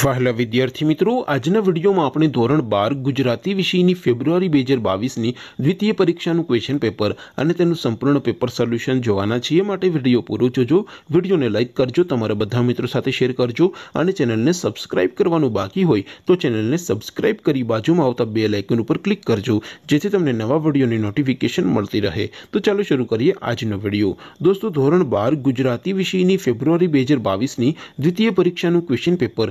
વહાલા વિદ્યાર્થી મિત્રો આજના વિડીયોમાં આપણે ધોરણ બાર ગુજરાતી વિષયની ફેબ્રુઆરી બે હજાર બાવીસની દ્વિતીય પરીક્ષાનું ક્વેશ્ચન પેપર અને તેનું સંપૂર્ણ પેપર સોલ્યુશન જોવાના છીએ માટે વિડીયો પૂરો જોજો વિડીયોને લાઇક કરજો તમારા બધા મિત્રો સાથે શેર કરજો અને ચેનલને સબસ્ક્રાઇબ કરવાનું બાકી હોય તો ચેનલને સબસ્ક્રાઇબ કરી બાજુમાં આવતા બે લાઇકન ઉપર ક્લિક કરજો જેથી તમને નવા વિડીયોની નોટિફિકેશન મળતી રહે તો ચાલો શરૂ કરીએ આજનો વિડીયો દોસ્તો ધોરણ બાર ગુજરાતી વિષયની ફેબ્રુઆરી બે હજાર બાવીસની દ્વિતીય પરીક્ષાનું ક્વેશ્ચન પેપર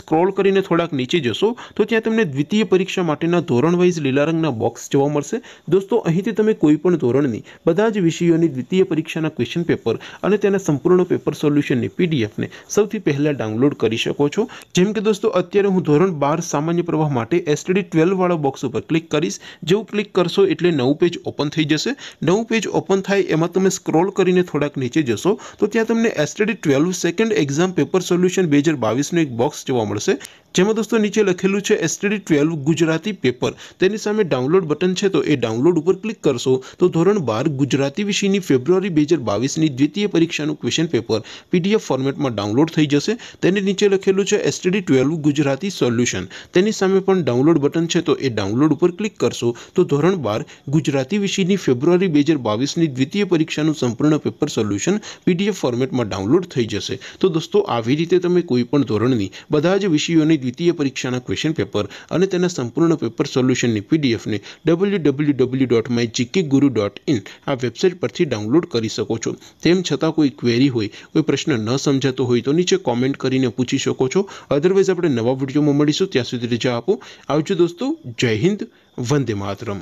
स्क्रॉल કરીને થોડાક નીચે જશો તો ત્યાં તમને દ્વિતીય પરીક્ષા માટેનું ધોરણ વહીસ લેલા રંગના બોક્સ જોવા મળશે દોસ્તો અહીંથી તમે કોઈપણ ધોરણની બધા જ વિષયોની દ્વિતીય પરીક્ષાના ક્વેશ્ચન પેપર અને તેના સંપૂર્ણો પેપર સોલ્યુશનની પીડીએફ ને સૌથી પહેલા ડાઉનલોડ કરી શકો છો જેમ કે દોસ્તો અત્યારે હું ધોરણ 12 સામાન્ય પ્રવાહ માટે STD 12 વાળો બોક્સ ઉપર ક્લિક કરીશ જેવું ક્લિક કરશો એટલે નવું પેજ ઓપન થઈ જશે નવું પેજ ઓપન થાય એમાં તમે સ્ક્રોલ કરીને થોડાક નીચે જશો તો ત્યાં તમને STD 12 second exam paper solution 2022 નો એક બોક્સ મળશે જેમ દોસ્તો નીચે લખેલું છે STD 12 ગુજરાતી પેપર તેની સામે ડાઉનલોડ બટન છે તો એ ડાઉનલોડ ઉપર ક્લિક કરશો તો ધોરણ 12 ગુજરાતી વિષયની ફેબ્રુઆરી 2022 ની દ્વિતીય પરીક્ષાનું ક્વેશ્ચન પેપર PDF ફોર્મેટમાં ડાઉનલોડ થઈ જશે તેની નીચે લખેલું છે STD 12 ગુજરાતી સોલ્યુશન તેની સામે પણ ડાઉનલોડ બટન છે તો એ ડાઉનલોડ ઉપર ક્લિક કરશો તો ધોરણ 12 ગુજરાતી વિષયની ફેબ્રુઆરી 2022 ની દ્વિતીય પરીક્ષાનું સંપૂર્ણ પેપર સોલ્યુશન PDF ફોર્મેટમાં ડાઉનલોડ થઈ જશે તો દોસ્તો આવી રીતે તમે કોઈ પણ ધોરણની બ આ જે વિષયોની દ્વિતીય પરીક્ષાના ક્વેશ્ચન પેપર અને તેના સંપૂર્ણ પેપર સોલ્યુશનની પીડીએફ ને www.mygkguru.in આ વેબસાઈટ પરથી ડાઉનલોડ કરી શકો છો તેમ છતાં કોઈ ક્વેરી હોય કોઈ પ્રશ્ન ન સમજાતો હોય તો નીચે કમેન્ટ કરીને પૂછી શકો છો અધરવાઇઝ આપણે નવા વિડિયોમાં મળીશું ત્યાં સુધી દેજો આપો આવજો દોસ્તો જય હિન્દ વંદે માતરમ